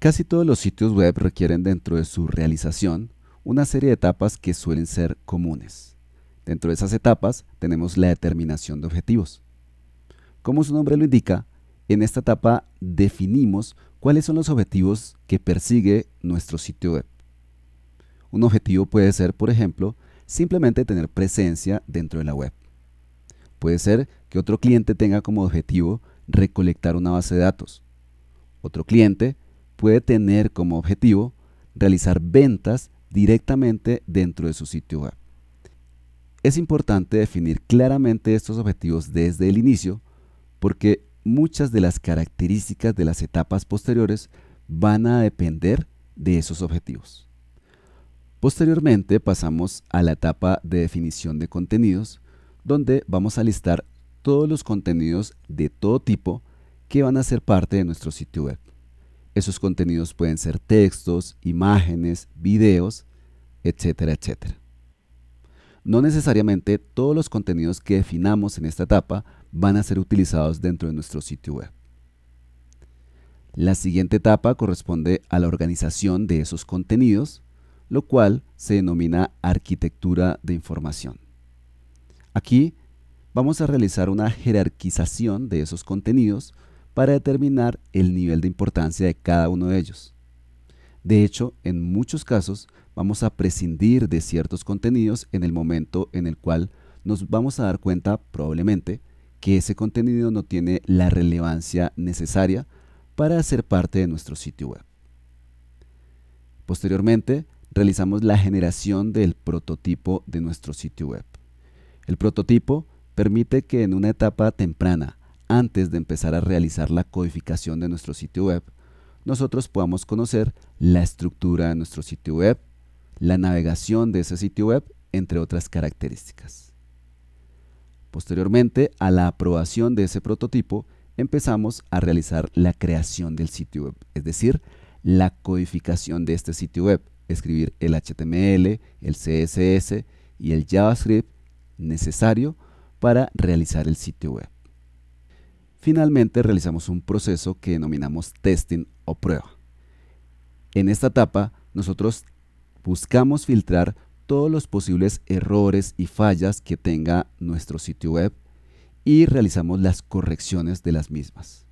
Casi todos los sitios web requieren dentro de su realización una serie de etapas que suelen ser comunes. Dentro de esas etapas tenemos la determinación de objetivos. Como su nombre lo indica, en esta etapa definimos cuáles son los objetivos que persigue nuestro sitio web. Un objetivo puede ser, por ejemplo, simplemente tener presencia dentro de la web. Puede ser que otro cliente tenga como objetivo recolectar una base de datos. Otro cliente puede tener como objetivo realizar ventas directamente dentro de su sitio web. Es importante definir claramente estos objetivos desde el inicio porque muchas de las características de las etapas posteriores van a depender de esos objetivos. Posteriormente pasamos a la etapa de definición de contenidos, donde vamos a listar todos los contenidos de todo tipo que van a ser parte de nuestro sitio web. Esos contenidos pueden ser textos, imágenes, videos, etcétera, etcétera. No necesariamente todos los contenidos que definamos en esta etapa van a ser utilizados dentro de nuestro sitio web. La siguiente etapa corresponde a la organización de esos contenidos, lo cual se denomina arquitectura de información. Aquí vamos a realizar una jerarquización de esos contenidos para determinar el nivel de importancia de cada uno de ellos. De hecho, en muchos casos vamos a prescindir de ciertos contenidos en el momento en el cual nos vamos a dar cuenta, probablemente, que ese contenido no tiene la relevancia necesaria para ser parte de nuestro sitio web. Posteriormente, realizamos la generación del prototipo de nuestro sitio web. El prototipo permite que en una etapa temprana antes de empezar a realizar la codificación de nuestro sitio web, nosotros podamos conocer la estructura de nuestro sitio web, la navegación de ese sitio web, entre otras características. Posteriormente a la aprobación de ese prototipo, empezamos a realizar la creación del sitio web, es decir, la codificación de este sitio web, escribir el HTML, el CSS y el JavaScript necesario para realizar el sitio web. Finalmente realizamos un proceso que denominamos testing o prueba. En esta etapa, nosotros buscamos filtrar todos los posibles errores y fallas que tenga nuestro sitio web y realizamos las correcciones de las mismas.